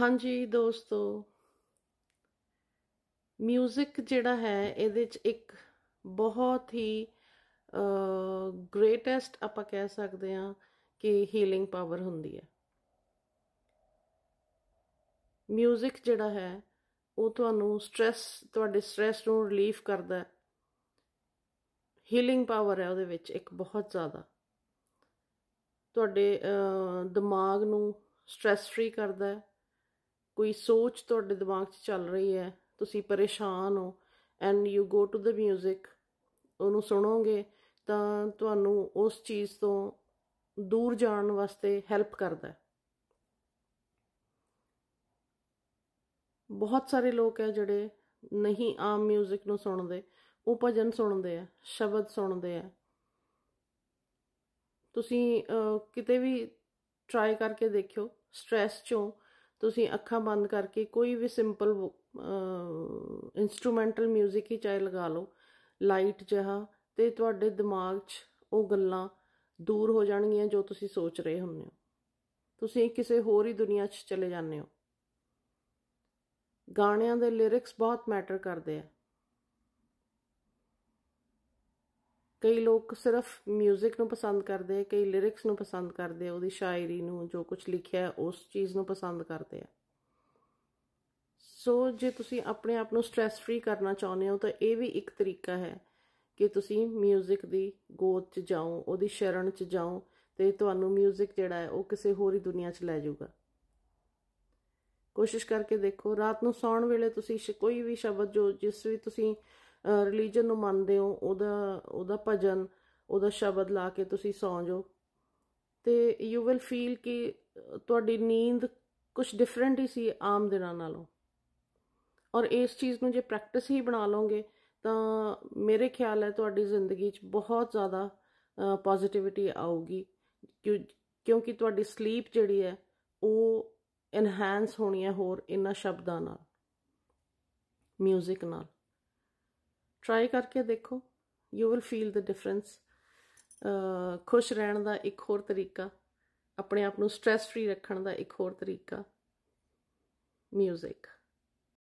ਹਾਂਜੀ ਦੋਸਤੋ 뮤직 ਜਿਹੜਾ ਹੈ ਇਹਦੇ ਚ ਇੱਕ ਬਹੁਤ ਹੀ ਗ੍ਰੇਟੈਸਟ ਆਪਾਂ ਕਹਿ ਸਕਦੇ ਹਾਂ ਕਿ ਹੀਲਿੰਗ ਪਾਵਰ ਹੁੰਦੀ ਹੈ 뮤직 ਜਿਹੜਾ ਹੈ ਉਹ ਤੁਹਾਨੂੰ ਸਟ्रेस ਤੁਹਾਡੇ ਸਟ्रेस ਨੂੰ ਰਿਲੀਫ ਕਰਦਾ ਹੈ ਹੀਲਿੰਗ ਪਾਵਰ ਹੈ ਉਹਦੇ ਵਿੱਚ ਇੱਕ ਬਹੁਤ ਜ਼ਿਆਦਾ ਤੁਹਾਡੇ ਦਿਮਾਗ ਨੂੰ ਸਟ्रेस ਫ੍ਰੀ ਕਰਦਾ ਹੈ ਕੋਈ ਸੋਚ ਤੁਹਾਡੇ ਦਿਮਾਗ 'ਚ ਚੱਲ ਰਹੀ ਹੈ ਤੁਸੀਂ ਪਰੇਸ਼ਾਨ ਹੋ and you go to the 뮤직 ਉਹਨੂੰ ਸੁਣੋਗੇ ਤਾਂ ਤੁਹਾਨੂੰ ਉਸ ਚੀਜ਼ ਤੋਂ ਦੂਰ ਜਾਣ ਵਾਸਤੇ ਹੈਲਪ ਕਰਦਾ ਹੈ ਬਹੁਤ ਸਾਰੇ ਲੋਕ ਹੈ ਜਿਹੜੇ ਨਹੀਂ ਆਮ 뮤직 ਨੂੰ ਸੁਣਦੇ ਉਹ ਭਜਨ ਸੁਣਦੇ ਆ ਸ਼ਬਦ ਸੁਣਦੇ ਆ ਤੁਸੀਂ ਕਿਤੇ ਵੀ ਟਰਾਈ ਕਰਕੇ ਦੇਖਿਓ ਸਟ्रेस ਚੋਂ ਤੁਸੀਂ ਅੱਖਾਂ ਬੰਦ ਕਰਕੇ ਕੋਈ ਵੀ ਸਿੰਪਲ ਇਨਸਟਰੂਮੈਂਟਲ 뮤직 ਹੀ ਚਾਹੇ ਲਗਾ ਲਓ ਲਾਈਟ ਜਿਹਾ ਤੇ ਤੁਹਾਡੇ ਦਿਮਾਗ 'ਚ ਉਹ ਗੱਲਾਂ ਦੂਰ ਹੋ ਜਾਣਗੀਆਂ ਜੋ ਤੁਸੀਂ ਸੋਚ ਰਹੇ ਹੁੰਦੇ ਹੋ ਤੁਸੀਂ ਕਿਸੇ ਹੋਰ ਹੀ ਦੁਨੀਆ 'ਚ ਚਲੇ ਜਾਂਦੇ ਹੋ ਗਾਣਿਆਂ ਦੇ ਲਿਰਿਕਸ ਬਹੁਤ ਮੈਟਰ ਕਰਦੇ ਆ ਕਈ ਲੋਕ ਸਿਰਫ 뮤직 ਨੂੰ ਪਸੰਦ ਕਰਦੇ ਆ ਕਈ ਲਿਰਿਕਸ ਨੂੰ ਪਸੰਦ ਕਰਦੇ ਆ ਉਹਦੀ ਸ਼ਾਇਰੀ ਨੂੰ ਜੋ ਕੁਝ ਲਿਖਿਆ ਉਸ ਚੀਜ਼ ਨੂੰ ਪਸੰਦ ਕਰਦੇ ਆ ਸੋ ਜੇ ਤੁਸੀਂ ਆਪਣੇ ਆਪ ਨੂੰ ਸਟ्रेस ਫ੍ਰੀ ਕਰਨਾ ਚਾਹੁੰਦੇ ਹੋ ਤਾਂ ਇਹ ਵੀ ਇੱਕ ਤਰੀਕਾ ਹੈ ਕਿ ਤੁਸੀਂ 뮤직 ਦੀ ਗੋਦ 'ਚ ਜਾਓ ਉਹਦੀ ਸ਼ਰਣ 'ਚ ਜਾਓ ਤੇ ਤੁਹਾਨੂੰ 뮤직 ਜਿਹੜਾ ਹੈ ਉਹ ਕਿਸੇ ਹੋਰ ਹੀ ਦੁਨੀਆ 'ਚ ਲੈ ਜਾਊਗਾ ਕੋਸ਼ਿਸ਼ ਕਰਕੇ ਦੇਖੋ ਰਾਤ ਨੂੰ ਸੌਣ ਵੇਲੇ ਤੁਸੀਂ ਕੋਈ ਵੀ ਸ਼ਬਦ ਜੋ ਜਿਸ ਵੀ ਤੁਸੀਂ ਰਿਲੀਜੀਅਨ ਨੂੰ ਮੰਨਦੇ ਹੋ ਉਹਦਾ ਉਹਦਾ ਭਜਨ ਉਹਦਾ ਸ਼ਬਦ ਲਾ ਕੇ ਤੁਸੀਂ ਸੌਂ ਜਾਓ ਤੇ ਯੂ ਵਿਲ ਫੀਲ ਕਿ ਤੁਹਾਡੀ ਨੀਂਦ ਕੁਝ ਡਿਫਰੈਂਟ ਹੀ ਸੀ ਆਮ ਦਿਨਾਂ ਨਾਲੋਂ ਔਰ ਇਸ ਚੀਜ਼ ਨੂੰ ਜੇ ਪ੍ਰੈਕਟਿਸ ਹੀ ਬਣਾ ਲਓਗੇ ਤਾਂ ਮੇਰੇ ਖਿਆਲ ਹੈ ਤੁਹਾਡੀ ਜ਼ਿੰਦਗੀ 'ਚ ਬਹੁਤ ਜ਼ਿਆਦਾ ਪੋਜ਼ਿਟਿਵਿਟੀ ਆਊਗੀ ਕਿਉਂਕਿ ਤੁਹਾਡੀ ਸਲੀਪ ਜਿਹੜੀ ਹੈ ਉਹ ਇਨਹਾਂਸ ਹੋਣੀ ਹੈ ਹੋਰ ਇਨ੍ਹਾਂ ਸ਼ਬਦਾਂ ਨਾਲ 뮤직 ਨਾਲ ਟਰਾਈ ਕਰਕੇ ਦੇਖੋ you will feel the difference ਖੁਸ਼ ਰਹਿਣ ਦਾ ਇੱਕ ਹੋਰ ਤਰੀਕਾ ਆਪਣੇ ਆਪ ਨੂੰ ਸਟ्रेस ਫ੍ਰੀ ਰੱਖਣ ਦਾ ਇੱਕ ਹੋਰ ਤਰੀਕਾ ਮਿਊਜ਼ਿਕ